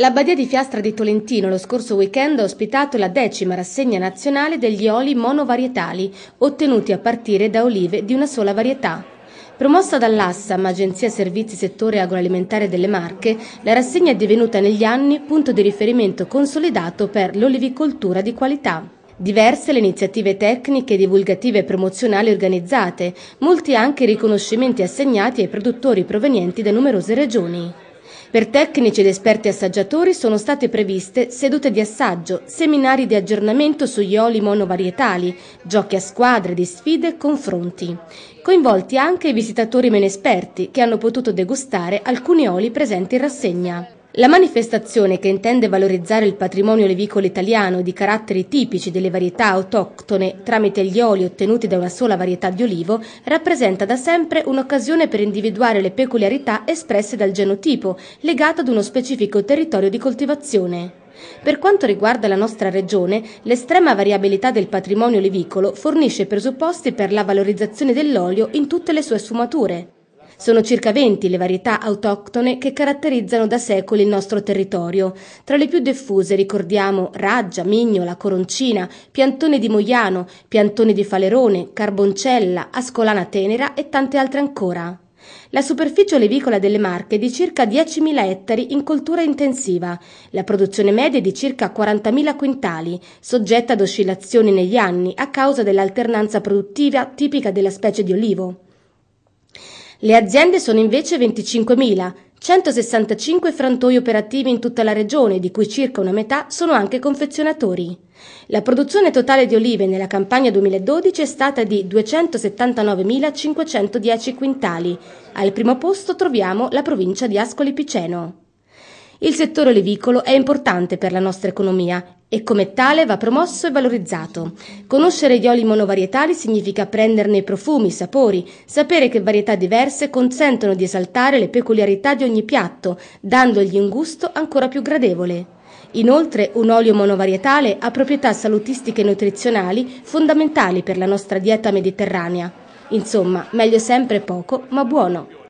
La Badia di Fiastra di Tolentino lo scorso weekend ha ospitato la decima rassegna nazionale degli oli monovarietali, ottenuti a partire da olive di una sola varietà. Promossa dall'Assam, Agenzia Servizi Settore Agroalimentare delle Marche, la rassegna è divenuta negli anni punto di riferimento consolidato per l'olivicoltura di qualità. Diverse le iniziative tecniche, divulgative e promozionali organizzate, molti anche i riconoscimenti assegnati ai produttori provenienti da numerose regioni. Per tecnici ed esperti assaggiatori sono state previste sedute di assaggio, seminari di aggiornamento sugli oli monovarietali, giochi a squadre di sfide, e confronti. Coinvolti anche i visitatori meno esperti che hanno potuto degustare alcuni oli presenti in rassegna. La manifestazione, che intende valorizzare il patrimonio levicolo italiano di caratteri tipici delle varietà autoctone tramite gli oli ottenuti da una sola varietà di olivo, rappresenta da sempre un'occasione per individuare le peculiarità espresse dal genotipo, legato ad uno specifico territorio di coltivazione. Per quanto riguarda la nostra regione, l'estrema variabilità del patrimonio levicolo fornisce presupposti per la valorizzazione dell'olio in tutte le sue sfumature. Sono circa 20 le varietà autoctone che caratterizzano da secoli il nostro territorio. Tra le più diffuse ricordiamo raggia, mignola, coroncina, piantone di Moiano, piantone di Falerone, carboncella, ascolana tenera e tante altre ancora. La superficie olivicola delle Marche è di circa 10.000 ettari in coltura intensiva, la produzione media è di circa 40.000 quintali, soggetta ad oscillazioni negli anni a causa dell'alternanza produttiva tipica della specie di olivo. Le aziende sono invece 25.165 frantoi operativi in tutta la regione, di cui circa una metà sono anche confezionatori. La produzione totale di olive nella campagna 2012 è stata di 279.510 quintali. Al primo posto troviamo la provincia di Ascoli Piceno. Il settore olivicolo è importante per la nostra economia e come tale va promosso e valorizzato. Conoscere gli oli monovarietali significa prenderne i profumi, i sapori, sapere che varietà diverse consentono di esaltare le peculiarità di ogni piatto, dandogli un gusto ancora più gradevole. Inoltre, un olio monovarietale ha proprietà salutistiche e nutrizionali fondamentali per la nostra dieta mediterranea. Insomma, meglio sempre poco, ma buono.